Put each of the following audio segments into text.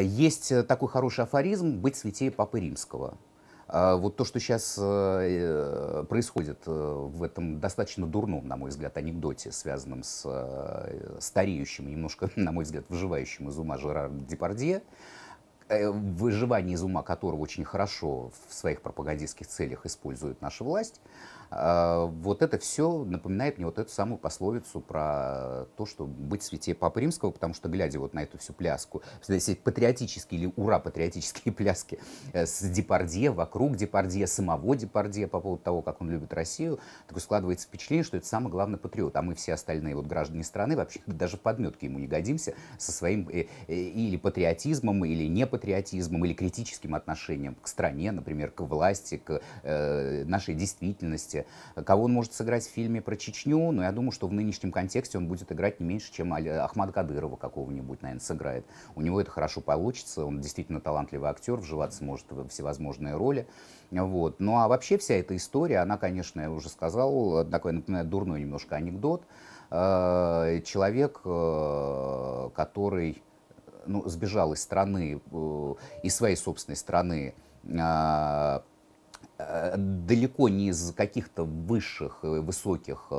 Есть э, такой хороший афоризм «быть святее Папы Римского». А, вот то, что сейчас э, э, происходит в этом достаточно дурном, на мой взгляд, анекдоте, связанном с стареющим, немножко, на мой взгляд, выживающим из ума Жерар Депардье, Э, выживание из ума которого очень хорошо в своих пропагандистских целях использует наша власть, э, вот это все напоминает мне вот эту самую пословицу про то, что быть святее Папы Римского, потому что, глядя вот на эту всю пляску, эти патриотические или ура-патриотические пляски э, с Депардье, вокруг Депардье, самого Депардье по поводу того, как он любит Россию, такое складывается впечатление, что это самый главный патриот, а мы все остальные вот граждане страны вообще даже подметки ему не годимся со своим или патриотизмом, или не патриотизмом, патриотизмом или критическим отношением к стране, например, к власти, к э, нашей действительности. Кого он может сыграть в фильме про Чечню? Но ну, я думаю, что в нынешнем контексте он будет играть не меньше, чем Ахмад Кадырова какого-нибудь, наверное, сыграет. У него это хорошо получится, он действительно талантливый актер, вживаться может во всевозможные роли. Вот. Ну а вообще вся эта история, она, конечно, я уже сказал, такой, например, дурной немножко анекдот. Э, человек, э, который ну, сбежал из страны, э, из своей собственной страны, а, э, далеко не из каких-то высших, э, высоких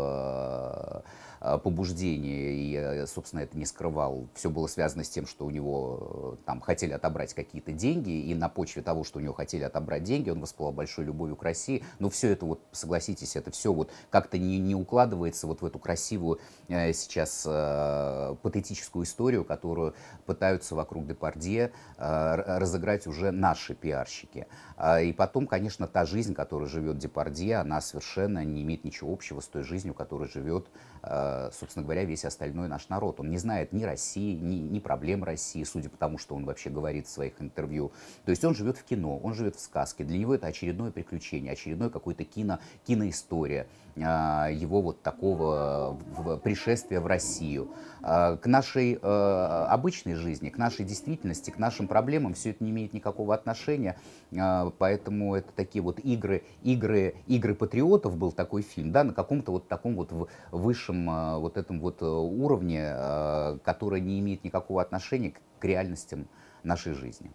Э, побуждение, и, э, собственно, это не скрывал. Все было связано с тем, что у него э, там хотели отобрать какие-то деньги, и на почве того, что у него хотели отобрать деньги, он воспылал большой любовью к России. Но все это, вот, согласитесь, это все вот как-то не, не укладывается вот в эту красивую э, сейчас э, патетическую историю, которую пытаются вокруг Депардье э, разыграть уже наши пиарщики. А, и потом, конечно, та жизнь, которая живет Депардье, она совершенно не имеет ничего общего с той жизнью, которая живет э, Э, собственно говоря, весь остальной наш народ. Он не знает ни России, ни, ни проблем России, судя по тому, что он вообще говорит в своих интервью. То есть он живет в кино, он живет в сказке. Для него это очередное приключение, очередное какое-то кино, киноистория э, его вот такого пришествия в Россию. Э, к нашей обычной жизни, к нашей действительности, к нашим проблемам все это не имеет никакого отношения, поэтому это такие вот игры, игры, игры патриотов был такой фильм, да, на каком-то вот таком вот высшем Э, вот этом вот э, уровне, э, который не имеет никакого отношения к реальностям нашей жизни.